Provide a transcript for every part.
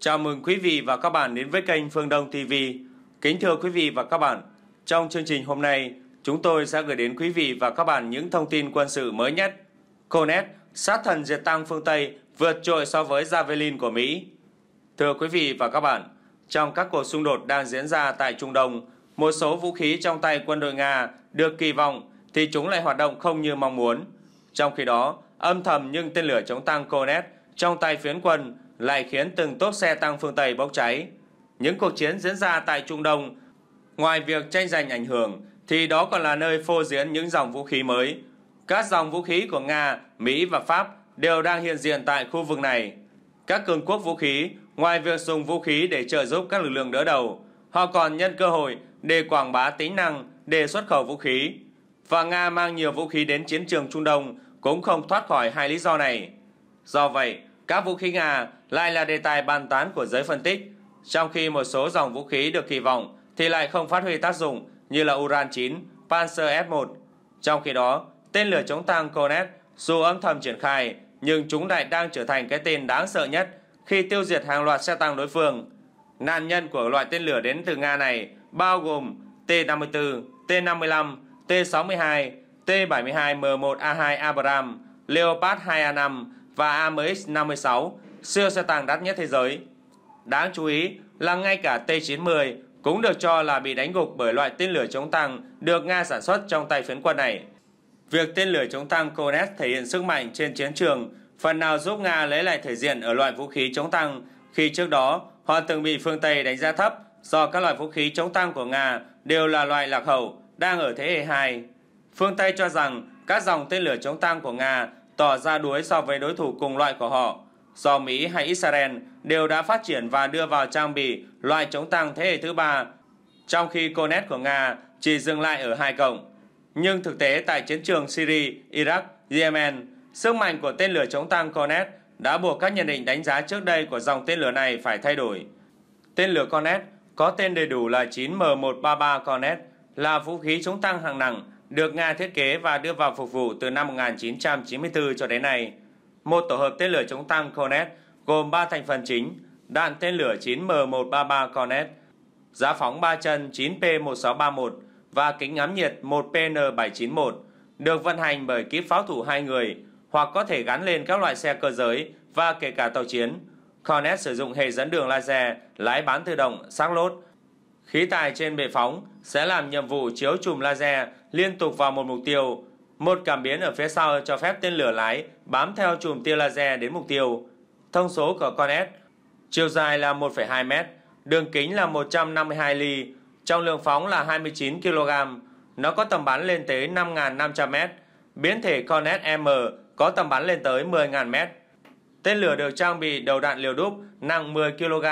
Chào mừng quý vị và các bạn đến với kênh Phương Đông TV. Kính thưa quý vị và các bạn, trong chương trình hôm nay, chúng tôi sẽ gửi đến quý vị và các bạn những thông tin quân sự mới nhất. Conet, sát thần diệt tăng phương Tây vượt trội so với Javelin của Mỹ. Thưa quý vị và các bạn, trong các cuộc xung đột đang diễn ra tại Trung Đông, một số vũ khí trong tay quân đội Nga được kỳ vọng thì chúng lại hoạt động không như mong muốn. Trong khi đó, âm thầm nhưng tên lửa chống tăng Conet trong tay phiến quân lại khiến từng tốp xe tăng phương Tây bốc cháy. Những cuộc chiến diễn ra tại Trung Đông, ngoài việc tranh giành ảnh hưởng, thì đó còn là nơi phô diễn những dòng vũ khí mới. Các dòng vũ khí của Nga, Mỹ và Pháp đều đang hiện diện tại khu vực này. Các cường quốc vũ khí, ngoài việc dùng vũ khí để trợ giúp các lực lượng đỡ đầu, họ còn nhân cơ hội để quảng bá tính năng để xuất khẩu vũ khí. Và Nga mang nhiều vũ khí đến chiến trường Trung Đông cũng không thoát khỏi hai lý do này. Do vậy, các vũ khí Nga lại là đề tài bàn tán của giới phân tích, trong khi một số dòng vũ khí được kỳ vọng thì lại không phát huy tác dụng như là Uran-9, Panzer S-1. Trong khi đó, tên lửa chống tăng Konet dù âm thầm triển khai nhưng chúng lại đang trở thành cái tên đáng sợ nhất khi tiêu diệt hàng loạt xe tăng đối phương. Nạn nhân của loại tên lửa đến từ Nga này bao gồm T-54, T-55, T-62, T-72M1A2 Abrams, Leopard 2A5 và AMX-56 siêu xe tăng đắt nhất thế giới. Đáng chú ý là ngay cả T-90 cũng được cho là bị đánh gục bởi loại tên lửa chống tăng được Nga sản xuất trong tay phiến quân này. Việc tên lửa chống tăng Konex thể hiện sức mạnh trên chiến trường phần nào giúp Nga lấy lại thể diện ở loại vũ khí chống tăng khi trước đó họ từng bị phương Tây đánh giá thấp do các loại vũ khí chống tăng của Nga đều là loại lạc hậu đang ở thế hệ 2. Phương Tây cho rằng các dòng tên lửa chống tăng của Nga tỏ ra đuối so với đối thủ cùng loại của họ do Mỹ hay Israel đều đã phát triển và đưa vào trang bị loại chống tăng thế hệ thứ ba, trong khi Conet của Nga chỉ dừng lại ở hai cộng. Nhưng thực tế tại chiến trường Syria, Iraq, Yemen, sức mạnh của tên lửa chống tăng Conet đã buộc các nhận định đánh giá trước đây của dòng tên lửa này phải thay đổi. Tên lửa Conet có tên đầy đủ là 9M133 Conet là vũ khí chống tăng hạng nặng được Nga thiết kế và đưa vào phục vụ từ năm 1994 cho đến nay một tổ hợp tên lửa chống tăng Cornet gồm 3 thành phần chính, đạn tên lửa 9M133 Cornet, giá phóng 3 chân 9P1631 và kính ngắm nhiệt 1PN791 được vận hành bởi kíp pháo thủ hai người hoặc có thể gắn lên các loại xe cơ giới và kể cả tàu chiến. Cornet sử dụng hệ dẫn đường laser, lái bán tự động, xác lốt. Khí tài trên bệ phóng sẽ làm nhiệm vụ chiếu chùm laser liên tục vào một mục tiêu một cảm biến ở phía sau cho phép tên lửa lái bám theo chùm tia laser đến mục tiêu. Thông số của con S, chiều dài là 1,2 m, đường kính là 152 ly, trong lượng phóng là 29 kg. Nó có tầm bắn lên tới 5.500 m. Biến thể con M có tầm bắn lên tới 10.000 m. Tên lửa được trang bị đầu đạn liều đúc nặng 10 kg,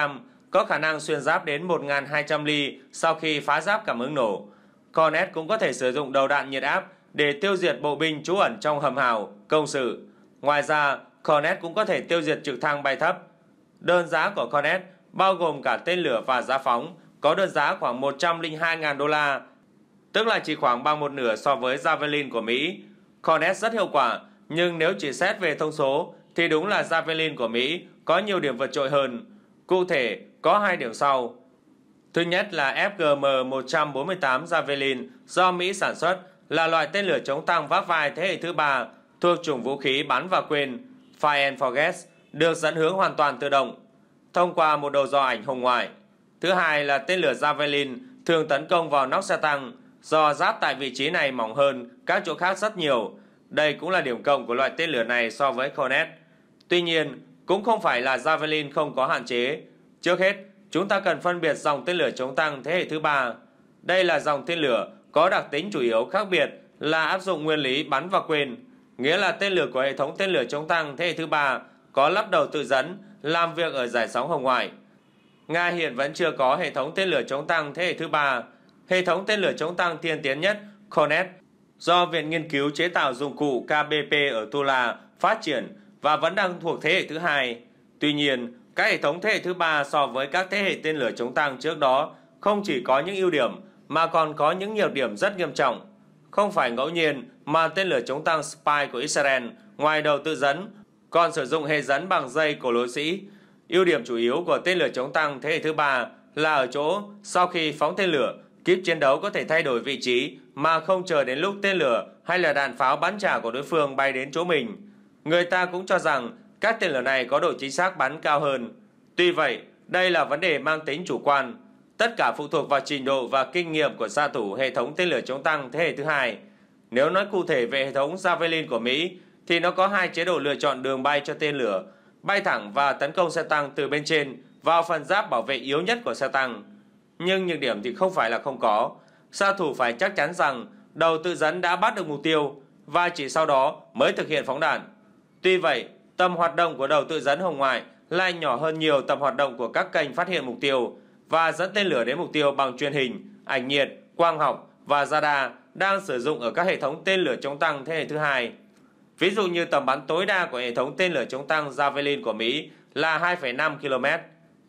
có khả năng xuyên giáp đến 1.200 ly sau khi phá giáp cảm ứng nổ. Cornet cũng có thể sử dụng đầu đạn nhiệt áp để tiêu diệt bộ binh trú ẩn trong hầm hào, công sự. Ngoài ra, Cornet cũng có thể tiêu diệt trực thăng bay thấp. Đơn giá của Cornet bao gồm cả tên lửa và giá phóng, có đơn giá khoảng 102.000 đô la, tức là chỉ khoảng bằng một nửa so với Javelin của Mỹ. Cornet rất hiệu quả, nhưng nếu chỉ xét về thông số thì đúng là Javelin của Mỹ có nhiều điểm vượt trội hơn. Cụ thể, có hai điểm sau. Thứ nhất là FGM-148 Javelin do Mỹ sản xuất là loại tên lửa chống tăng vác vai thế hệ thứ ba thuộc chủng vũ khí bắn và quên Fire and Forget được dẫn hướng hoàn toàn tự động thông qua một đầu dò ảnh hồng ngoại. Thứ hai là tên lửa Javelin thường tấn công vào nóc xe tăng do giáp tại vị trí này mỏng hơn các chỗ khác rất nhiều. Đây cũng là điểm cộng của loại tên lửa này so với Cornet. Tuy nhiên, cũng không phải là Javelin không có hạn chế. Trước hết, chúng ta cần phân biệt dòng tên lửa chống tăng thế hệ thứ ba. Đây là dòng tên lửa có đặc tính chủ yếu khác biệt là áp dụng nguyên lý bắn và quyền, nghĩa là tên lửa của hệ thống tên lửa chống tăng thế hệ thứ ba có lắp đầu tự dẫn làm việc ở giải sóng hồng ngoại. Nga hiện vẫn chưa có hệ thống tên lửa chống tăng thế hệ thứ ba. Hệ thống tên lửa chống tăng tiên tiến nhất Cornet do Viện Nghiên cứu Chế tạo Dụng cụ KBP ở Tula phát triển và vẫn đang thuộc thế hệ thứ hai. Tuy nhiên, các hệ thống thế hệ thứ ba so với các thế hệ tên lửa chống tăng trước đó không chỉ có những ưu điểm mà còn có những nhược điểm rất nghiêm trọng. Không phải ngẫu nhiên mà tên lửa chống tăng Spy của Israel ngoài đầu tự dẫn còn sử dụng hệ dẫn bằng dây của lối sĩ. Ưu điểm chủ yếu của tên lửa chống tăng thế hệ thứ ba là ở chỗ sau khi phóng tên lửa, kíp chiến đấu có thể thay đổi vị trí mà không chờ đến lúc tên lửa hay là đạn pháo bắn trả của đối phương bay đến chỗ mình. Người ta cũng cho rằng các tên lửa này có độ chính xác bắn cao hơn. Tuy vậy, đây là vấn đề mang tính chủ quan, Tất cả phụ thuộc vào trình độ và kinh nghiệm của xạ thủ hệ thống tên lửa chống tăng thế hệ thứ hai. Nếu nói cụ thể về hệ thống Javelin của Mỹ, thì nó có hai chế độ lựa chọn đường bay cho tên lửa, bay thẳng và tấn công xe tăng từ bên trên vào phần giáp bảo vệ yếu nhất của xe tăng. Nhưng nhược điểm thì không phải là không có. Xạ thủ phải chắc chắn rằng đầu tự dẫn đã bắt được mục tiêu và chỉ sau đó mới thực hiện phóng đạn. Tuy vậy, tầm hoạt động của đầu tự dẫn hồng ngoại lại nhỏ hơn nhiều tầm hoạt động của các kênh phát hiện mục tiêu, và dẫn tên lửa đến mục tiêu bằng truyền hình, ảnh nhiệt, quang học và radar đang sử dụng ở các hệ thống tên lửa chống tăng thế hệ thứ hai. Ví dụ như tầm bắn tối đa của hệ thống tên lửa chống tăng Javelin của Mỹ là 2,5 km.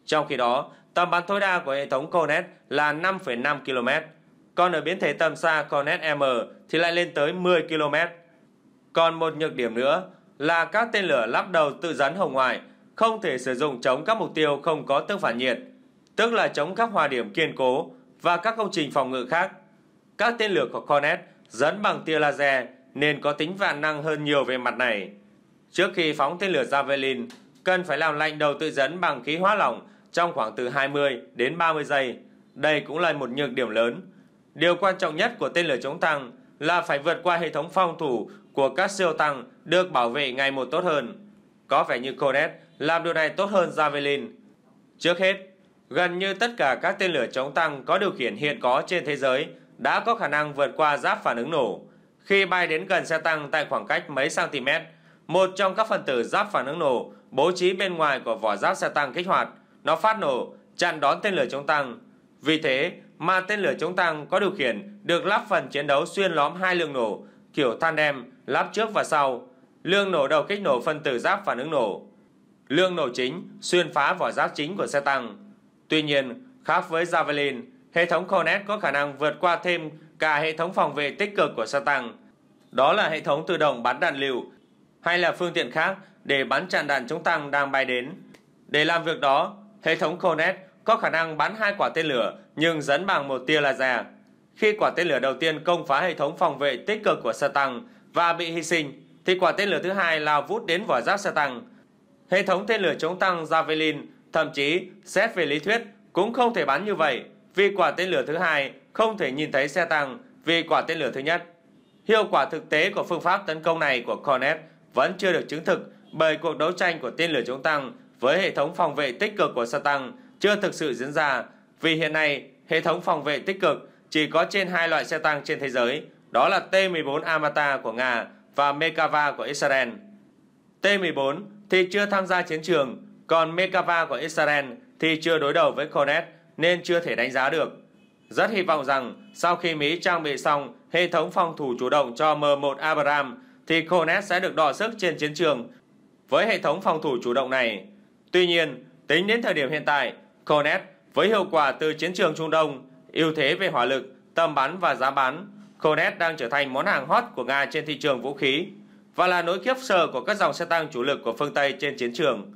Trong khi đó, tầm bắn tối đa của hệ thống Cornet là 5,5 km. Còn ở biến thể tầm xa Cornet M thì lại lên tới 10 km. Còn một nhược điểm nữa là các tên lửa lắp đầu tự rắn hồng ngoại không thể sử dụng chống các mục tiêu không có tương phản nhiệt tức là chống các hòa điểm kiên cố và các công trình phòng ngự khác. Các tên lửa của Cornet dẫn bằng tia laser nên có tính vạn năng hơn nhiều về mặt này. Trước khi phóng tên lửa Javelin, cần phải làm lạnh đầu tự dẫn bằng khí hóa lỏng trong khoảng từ 20 đến 30 giây. Đây cũng là một nhược điểm lớn. Điều quan trọng nhất của tên lửa chống tăng là phải vượt qua hệ thống phòng thủ của các siêu tăng được bảo vệ ngày một tốt hơn. Có vẻ như Cornet làm điều này tốt hơn Javelin. Trước hết, Gần như tất cả các tên lửa chống tăng có điều khiển hiện có trên thế giới đã có khả năng vượt qua giáp phản ứng nổ. Khi bay đến gần xe tăng tại khoảng cách mấy cm, một trong các phần tử giáp phản ứng nổ bố trí bên ngoài của vỏ giáp xe tăng kích hoạt, nó phát nổ, chặn đón tên lửa chống tăng. Vì thế mà tên lửa chống tăng có điều khiển được lắp phần chiến đấu xuyên lõm hai lượng nổ, kiểu tandem lắp trước và sau, lương nổ đầu kích nổ phần tử giáp phản ứng nổ. Lương nổ chính xuyên phá vỏ giáp chính của xe tăng. Tuy nhiên, khác với Javelin, hệ thống Cornet có khả năng vượt qua thêm cả hệ thống phòng vệ tích cực của Satan. Đó là hệ thống tự động bắn đạn liều hay là phương tiện khác để bắn chặn đạn chống tăng đang bay đến. Để làm việc đó, hệ thống Cornet có khả năng bắn hai quả tên lửa nhưng dẫn bằng một tia laser. Khi quả tên lửa đầu tiên công phá hệ thống phòng vệ tích cực của Satan và bị hy sinh, thì quả tên lửa thứ hai lao vút đến vỏ giáp tăng. Hệ thống tên lửa chống tăng Javelin Thậm chí, xét về lý thuyết cũng không thể bắn như vậy vì quả tên lửa thứ hai không thể nhìn thấy xe tăng vì quả tên lửa thứ nhất. Hiệu quả thực tế của phương pháp tấn công này của Cornet vẫn chưa được chứng thực bởi cuộc đấu tranh của tên lửa chống tăng với hệ thống phòng vệ tích cực của xe tăng chưa thực sự diễn ra vì hiện nay hệ thống phòng vệ tích cực chỉ có trên hai loại xe tăng trên thế giới đó là T-14 Amata của Nga và Mekava của Israel. T-14 thì chưa tham gia chiến trường còn Mekava của Israel thì chưa đối đầu với Konet nên chưa thể đánh giá được. Rất hy vọng rằng sau khi Mỹ trang bị xong hệ thống phòng thủ chủ động cho M1 Abrams thì Konet sẽ được đọ sức trên chiến trường với hệ thống phòng thủ chủ động này. Tuy nhiên, tính đến thời điểm hiện tại, Konet với hiệu quả từ chiến trường Trung Đông, ưu thế về hỏa lực, tầm bắn và giá bán, Konet đang trở thành món hàng hot của Nga trên thị trường vũ khí và là nỗi khiếp sợ của các dòng xe tăng chủ lực của phương Tây trên chiến trường.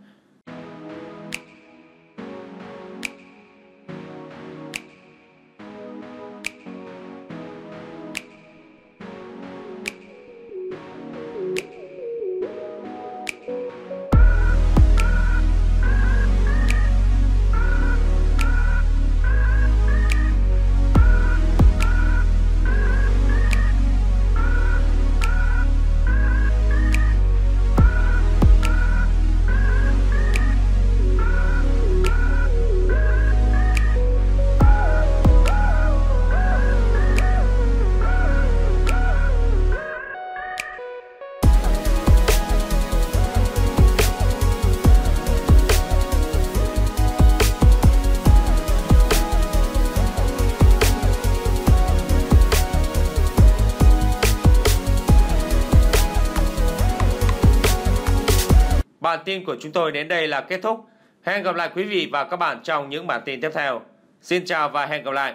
Bản tin của chúng tôi đến đây là kết thúc. Hẹn gặp lại quý vị và các bạn trong những bản tin tiếp theo. Xin chào và hẹn gặp lại.